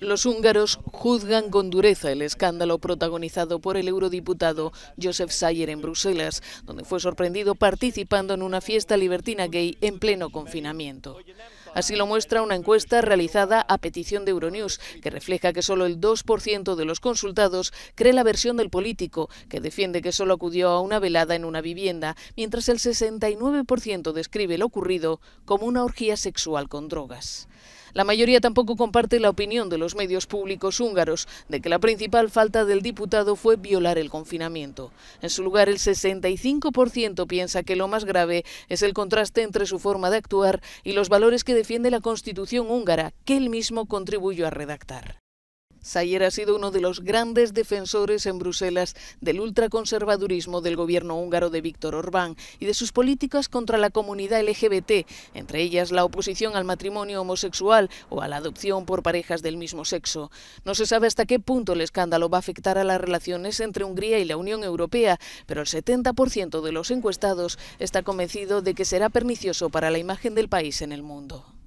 Los húngaros juzgan con dureza el escándalo protagonizado por el eurodiputado Joseph Sayer en Bruselas, donde fue sorprendido participando en una fiesta libertina gay en pleno confinamiento. Así lo muestra una encuesta realizada a petición de Euronews, que refleja que solo el 2% de los consultados cree la versión del político, que defiende que solo acudió a una velada en una vivienda, mientras el 69% describe lo ocurrido como una orgía sexual con drogas. La mayoría tampoco comparte la opinión de los medios públicos húngaros de que la principal falta del diputado fue violar el confinamiento. En su lugar, el 65% piensa que lo más grave es el contraste entre su forma de actuar y los valores que defiende la Constitución húngara, que él mismo contribuyó a redactar. Sayer ha sido uno de los grandes defensores en Bruselas del ultraconservadurismo del gobierno húngaro de Víctor Orbán y de sus políticas contra la comunidad LGBT, entre ellas la oposición al matrimonio homosexual o a la adopción por parejas del mismo sexo. No se sabe hasta qué punto el escándalo va a afectar a las relaciones entre Hungría y la Unión Europea, pero el 70% de los encuestados está convencido de que será pernicioso para la imagen del país en el mundo.